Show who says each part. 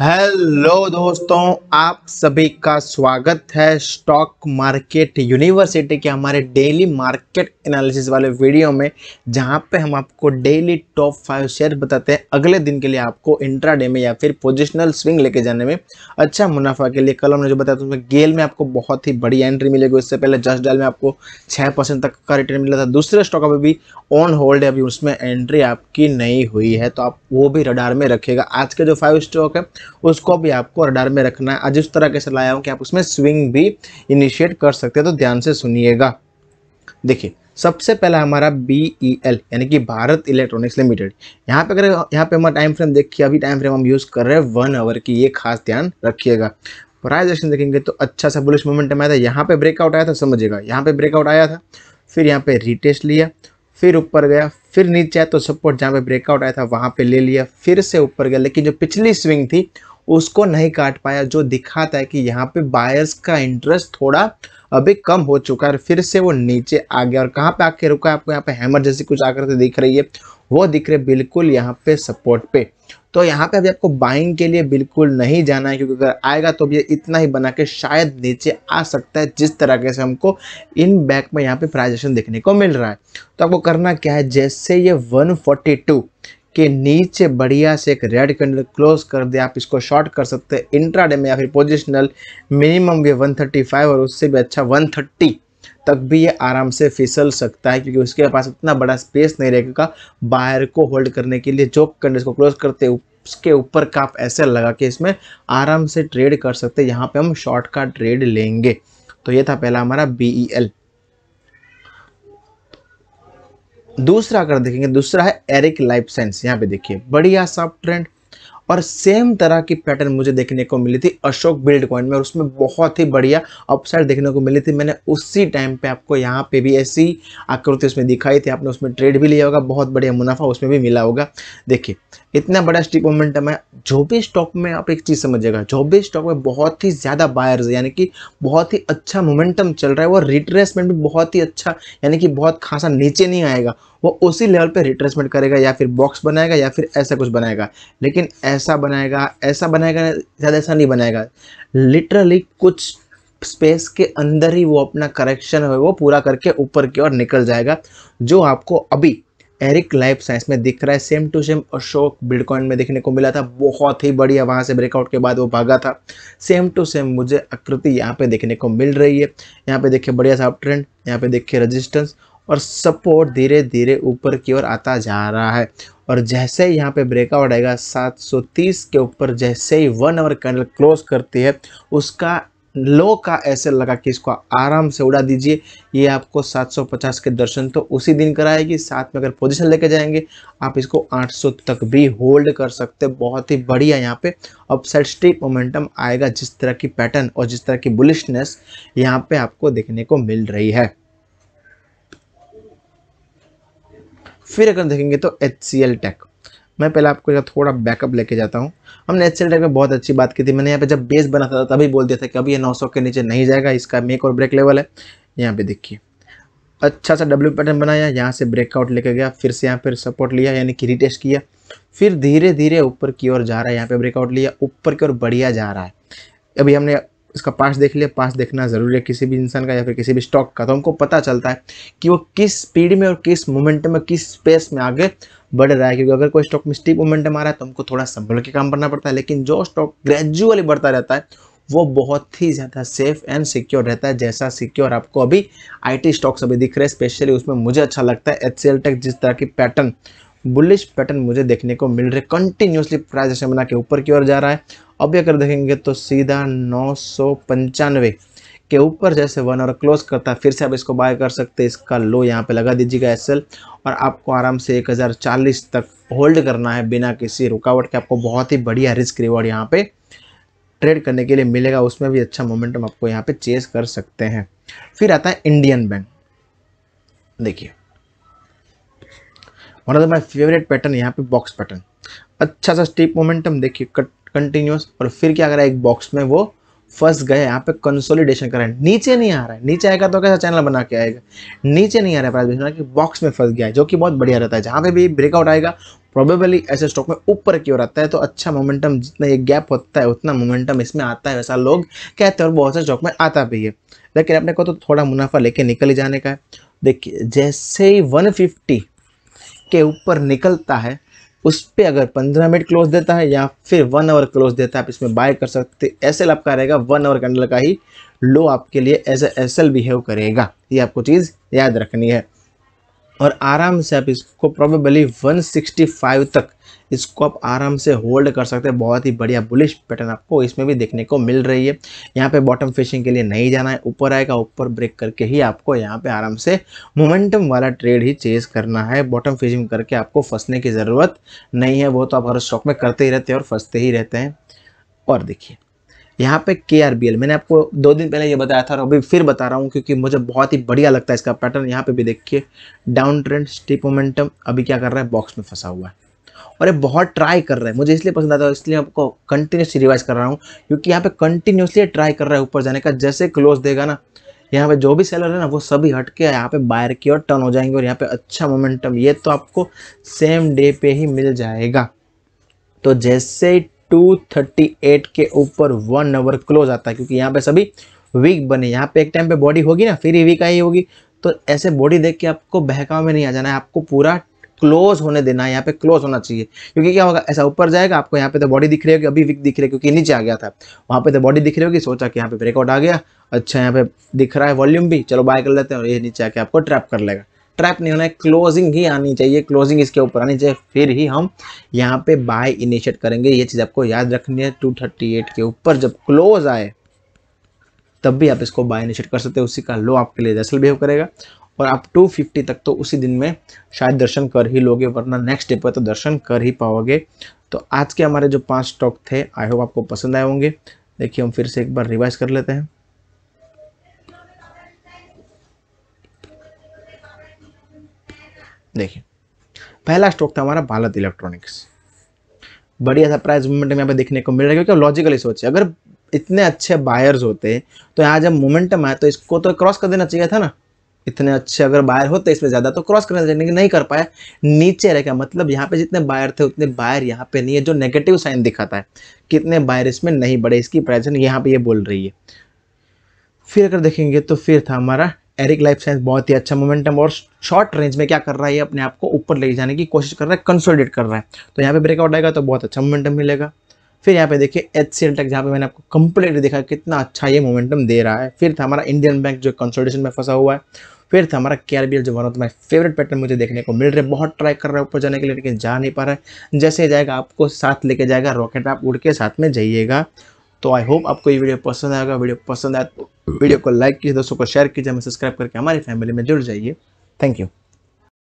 Speaker 1: hello दोस्तों आप सभी का स्वागत है स्टॉक मार्केट यूनिवर्सिटी के हमारे डेली मार्केट एनालिसिस वाले वीडियो में जहां पे हम आपको डेली टॉप फाइव शेयर बताते हैं अगले दिन के लिए आपको इंट्राडे में या फिर पोजिशनल स्विंग लेके जाने में अच्छा मुनाफा के लिए कल हमने जो बताया था उसमें गेल में आपको बहुत ही बढ़िया एंट्री मिलेगी उससे पहले जस्ट डाल में आपको छः तक का रिटर्न मिला था दूसरे स्टॉक अभी भी ऑन होल्ड है अभी उसमें एंट्री आपकी नहीं हुई है तो आप वो भी रडार में रखेगा आज के जो फाइव स्टॉक है उसको भी आपको रडार में रखना है आज इस तरह के लाया हूँ कि आप उसमें स्विंग भी इनिशिएट कर सकते हैं तो ध्यान से सुनिएगा देखिए सबसे पहला हमारा बी ई एल यानी कि भारत इलेक्ट्रॉनिक्स लिमिटेड यहाँ पे अगर यहाँ पे हमारा टाइम फ्रेम देखिए अभी टाइम फ्रेम हम यूज़ कर रहे हैं वन आवर की ये खास ध्यान रखिएगा प्राइस एक्शन देखेंगे तो अच्छा सा बुलिश मोमेंटम आया था यहाँ पे ब्रेकआउट आया था समझिएगा यहाँ पे ब्रेकआउट आया था फिर यहाँ पे रिटेस्ट लिया फिर ऊपर गया फिर नीचे आया तो सपोर्ट जहाँ पे ब्रेकआउट आया था वहाँ पे ले लिया फिर से ऊपर गया लेकिन जो पिछली स्विंग थी उसको नहीं काट पाया जो दिखाता है कि यहाँ पे बायर्स का इंटरेस्ट थोड़ा अभी कम हो चुका है फिर से वो नीचे आ गया और कहाँ पे आके रुका आपको यहाँ पे हैमर जैसी कुछ आकर दिख रही है वो दिख रहे बिल्कुल यहाँ पे सपोर्ट पे तो यहाँ पे अभी आपको बाइंग के लिए बिल्कुल नहीं जाना है क्योंकि अगर आएगा तो ये इतना ही बना के शायद नीचे आ सकता है जिस के से हमको इन बैक में यहाँ पे प्राइजेशन देखने को मिल रहा है तो आपको करना क्या है जैसे ये 142 के नीचे बढ़िया से एक रेड कैंडल क्लोज कर दे आप इसको शॉर्ट कर सकते हैं इंट्राडे में या फिर पोजिशनल मिनिमम भी वन और उससे भी अच्छा वन तक भी ये आराम से फिसल सकता है क्योंकि उसके पास इतना बड़ा स्पेस नहीं रहेगा बाहर को होल्ड करने के लिए जो कंडीज को क्लोज करते उसके ऊपर का आप ऐसे लगा के इसमें आराम से ट्रेड कर सकते हैं यहाँ पे हम शॉर्ट का ट्रेड लेंगे तो ये था पहला हमारा बी ई एल दूसरा अगर देखेंगे दूसरा है एरिक लाइफ साइंस यहाँ पे देखिए बढ़िया सब ट्रेंड और सेम तरह की पैटर्न मुझे देखने को मिली थी अशोक बिल्ड कॉइन में और उसमें बहुत ही बढ़िया अपसाइड देखने को मिली थी मैंने उसी टाइम पे आपको यहाँ पे भी ऐसी आकृति उसमें दिखाई थी आपने उसमें ट्रेड भी लिया होगा बहुत बढ़िया मुनाफा उसमें भी मिला होगा देखिए इतना बड़ा स्टिक मोमेंटम है जो भी स्टॉक में आप एक चीज़ समझिएगा जो भी स्टॉक में बहुत ही ज़्यादा बायर्स यानी कि बहुत ही अच्छा मोमेंटम चल रहा है वो रिट्रेसमेंट भी बहुत ही अच्छा यानी कि बहुत खासा नीचे नहीं आएगा वो उसी लेवल पे रिट्रेसमेंट करेगा या फिर बॉक्स बनाएगा या फिर ऐसा कुछ बनाएगा लेकिन ऐसा बनाएगा ऐसा बनाएगा ज़्यादा ऐसा नहीं बनाएगा लिटरली कुछ स्पेस के अंदर ही वो अपना करेक्शन है वो पूरा करके ऊपर की ओर निकल जाएगा जो आपको अभी एरिक लाइफ साइंस में दिख रहा है same to same Ashok bitcoin में देखने को मिला था बहुत ही बढ़िया वहाँ से ब्रेकआउट के बाद वो भागा था सेम टू सेम मुझे आकृति यहाँ पे देखने को मिल रही है यहाँ पे देखिए बढ़िया सा अप ट्रेंड यहाँ पे देखिए रजिस्टेंस और सपोर्ट धीरे धीरे ऊपर की ओर आता जा रहा है और जैसे ही यहाँ पे ब्रेकआउट आएगा 730 के ऊपर जैसे ही वन आवर कैंडल क्लोज करती है उसका लो का ऐसे लगा कि इसको आराम से उड़ा दीजिए ये आपको 750 के दर्शन तो उसी दिन कराएगी साथ में अगर पोजीशन लेके जाएंगे आप इसको 800 तक भी होल्ड कर सकते बहुत ही बढ़िया यहाँ पे अपसाइड स्ट्रिप मोमेंटम आएगा जिस तरह की पैटर्न और जिस तरह की बुलिशनेस यहाँ पे आपको देखने को मिल रही है फिर अगर देखेंगे तो एच सी एल टेक मैं पहले आपको थोड़ा बैकअप लेके जाता हूँ हमने एच सी एल टेक में बहुत अच्छी बात की थी मैंने यहाँ पे जब बेस बना था तभी बोल दिया था कि अभी ये 900 के नीचे नहीं जाएगा इसका मेक और ब्रेक लेवल है यहाँ पे देखिए अच्छा सा डब्ल्यू पैटर्न बनाया यहाँ से ब्रेकआउट लेके गया फिर से यहाँ पर सपोर्ट लिया यानी कि रिटेस्ट किया फिर धीरे धीरे ऊपर की ओर जा रहा है यहाँ पे ब्रेकआउट लिया ऊपर की ओर बढ़िया जा रहा है अभी हमने उसका पास देख लिया पास देखना ज़रूरी है किसी भी इंसान का या फिर किसी भी स्टॉक का तो हमको पता चलता है कि वो किस स्पीड में और किस मोमेंटम में किस स्पेस में आगे बढ़ रहा है क्योंकि अगर कोई स्टॉक में स्टीप मोमेंटम आ रहा है तो हमको थोड़ा संभल के काम करना पड़ता है लेकिन जो स्टॉक ग्रेजुअली बढ़ता रहता है वो बहुत ही ज़्यादा सेफ एंड सिक्योर रहता है जैसा सिक्योर आपको अभी आईटी स्टॉक्स अभी दिख रहे हैं स्पेशली उसमें मुझे अच्छा लगता है एच टेक जिस तरह की पैटर्न बुलिश पैटर्न मुझे देखने को मिल रहा है कंटिन्यूसली प्राइस ऐसे बना के ऊपर की ओर जा रहा है अब अगर देखेंगे तो सीधा नौ के ऊपर जैसे वन और क्लोज करता है फिर से आप इसको बाय कर सकते हैं इसका लो यहाँ पे लगा दीजिएगा एसएल और आपको आराम से 1040 तक होल्ड करना है बिना किसी रुकावट के आपको बहुत ही बढ़िया रिस्क रिवॉर्ड यहाँ पे ट्रेड करने के लिए मिलेगा उसमें भी अच्छा मोमेंटम आपको यहाँ पे चेस कर सकते हैं फिर आता है इंडियन बैंक देखिए one of the my favourite pattern यहाँ पे बॉक्स पैटर्न अच्छा सा स्टीप मोमेंटम देखिए कट कंटिन्यूस और फिर क्या करा एक बॉक्स में वो फंस गए यहाँ पे कंसोलिडेशन करा नीचे नहीं आ रहा है नीचे आएगा तो कैसा चैनल बना के आएगा नीचे नहीं आ रहा है प्राइस कि बॉक्स में फंस गया है जो कि बहुत बढ़िया रहता है जहाँ पे भी ब्रेकआउट आएगा प्रोबेबली ऐसे स्टॉक में ऊपर की ओर आता है तो अच्छा मोमेंटम जितना ये गैप होता है उतना मोमेंटम इसमें आता है वैसा लोग कहते हैं और बहुत सारे स्टॉक में आता भी है लेकिन अपने को तो थोड़ा मुनाफा लेके निकल ही जाने का है देखिए जैसे ही वन के ऊपर निकलता है उस पर अगर पंद्रह मिनट क्लोज देता है या फिर वन आवर क्लोज देता है आप इसमें बाय कर सकते एस एल आपका रहेगा वन आवर कैंडल का ही लो आपके लिए एज एस एल बिहेव करेगा ये आपको चीज़ याद रखनी है और आराम से आप इसको प्रॉबेबली 165 तक इसको आप आराम से होल्ड कर सकते हैं बहुत ही बढ़िया बुलिश पैटर्न आपको इसमें भी देखने को मिल रही है यहाँ पे बॉटम फिशिंग के लिए नहीं जाना है ऊपर आएगा ऊपर ब्रेक करके ही आपको यहाँ पे आराम से मोमेंटम वाला ट्रेड ही चेज करना है बॉटम फिशिंग करके आपको फंसने की ज़रूरत नहीं है वो तो आप हर स्टॉक में करते ही रहते हैं और फंसते ही रहते हैं और देखिए यहाँ पे के आर बी एल मैंने आपको दो दिन पहले ये बताया था और अभी फिर बता रहा हूँ क्योंकि मुझे बहुत ही बढ़िया लगता है इसका पैटर्न यहाँ पे भी देखिए डाउन ट्रेंड स्टिप मोमेंटम अभी क्या कर रहा है बॉक्स में फंसा हुआ है और ये बहुत ट्राई कर रहा है मुझे इसलिए पसंद आता है इसलिए आपको कंटिन्यूसली रिवाइज कर रहा हूँ क्योंकि यहाँ पे कंटिन्यूसली ट्राई कर रहा है ऊपर जाने का जैसे क्लोज देगा ना यहाँ पे जो भी सेलर है ना वो सभी हट के यहाँ पे बायर की ओर टर्न हो जाएंगे और यहाँ पे अच्छा मोमेंटम ये तो आपको सेम डे पे ही मिल जाएगा तो जैसे ही 238 के ऊपर वन आवर क्लोज आता है क्योंकि यहाँ पे सभी वीक बने यहाँ पे एक टाइम पे बॉडी होगी ना फिर ही वीक आई होगी तो ऐसे बॉडी देख के आपको बहकाव में नहीं आ जाना है आपको पूरा क्लोज होने देना है यहाँ पे क्लोज होना चाहिए क्योंकि क्या होगा ऐसा ऊपर जाएगा आपको यहाँ पे तो बॉडी दिख रही होगी अभी वीक दिख रही है क्योंकि नीचे आ गया था वहाँ पे तो बॉडी दिख रही होगी सोचा कि यहाँ पे ब्रेकआउट आ गया अच्छा यहाँ पे दिख रहा है वॉल्यूम भी चलो बाय कर लेते हैं और ये नीचे आके आपको ट्रैप कर लेगा ट्रैप नहीं होना है क्लोजिंग ही आनी चाहिए क्लोजिंग इसके ऊपर आनी चाहिए फिर ही हम यहाँ पे बाय इनिशिएट करेंगे ये चीज़ आपको याद रखनी है टू के ऊपर जब क्लोज आए तब भी आप इसको बाय इनिशिएट कर सकते हो उसी का लो आपके लिए रेसल बिहेव करेगा और आप 250 तक तो उसी दिन में शायद दर्शन कर ही लोगे वरना नेक्स्ट डे पर तो दर्शन कर ही पाओगे तो आज के हमारे जो पांच स्टॉक थे आई होप आपको पसंद आए होंगे देखिए हम फिर से एक बार रिवाइज कर लेते हैं देखिए पहला स्टॉक था हमारा भारत इलेक्ट्रॉनिक्स बढ़िया था प्राइस मूवमेंट में यहाँ पे देखने को मिल रहा है क्योंकि लॉजिकली सोचे अगर इतने अच्छे बायर्स होते तो यहाँ जब मोमेंटम आया तो इसको तो क्रॉस कर देना चाहिए था ना इतने अच्छे अगर बायर होते इसमें ज़्यादा तो क्रॉस करना चाहिए नहीं कर पाया नीचे रह गया मतलब यहाँ पे जितने बायर थे उतने बायर यहाँ पे नहीं है जो नेगेटिव साइन दिखाता है कितने बायर इसमें नहीं बढ़े इसकी प्राइजन यहाँ पे ये बोल रही है फिर अगर देखेंगे तो फिर था हमारा एरिक लाइफ साइंस बहुत ही अच्छा मोमेंटम और शॉर्ट रेंज में क्या कर रहा है ये अपने आप को ऊपर ले जाने की कोशिश कर रहा है कंसोलिडेट कर रहा है तो यहाँ पे ब्रेकआउट आएगा तो बहुत अच्छा मोमेंटम मिलेगा फिर यहाँ पे देखिए एच सी एल टेक जहाँ पे मैंने आपको कंप्लीटली देखा कितना अच्छा ये मोमेंटम दे रहा है फिर था हमारा इंडियन बैंक जो कंसोलिडेशन में फंसा हुआ है फिर से हमारा कैरबियल जो one of my favourite pattern मुझे देखने को मिल रहा है बहुत ट्राई कर रहा है ऊपर जाने के लिए लेकिन जा नहीं पा रहा है जैसे जाएगा आपको साथ लेके जाएगा रॉकेट आप उड़ के साथ में जाइएगा तो आई होप आपको ये वीडियो पसंद आएगा वीडियो पसंद आए तो वीडियो को लाइक कीजिए दोस्तों को शेयर कीजिए हमें सब्सक्राइब करके हमारी फैमिली में जुड़ जाइए थैंक यू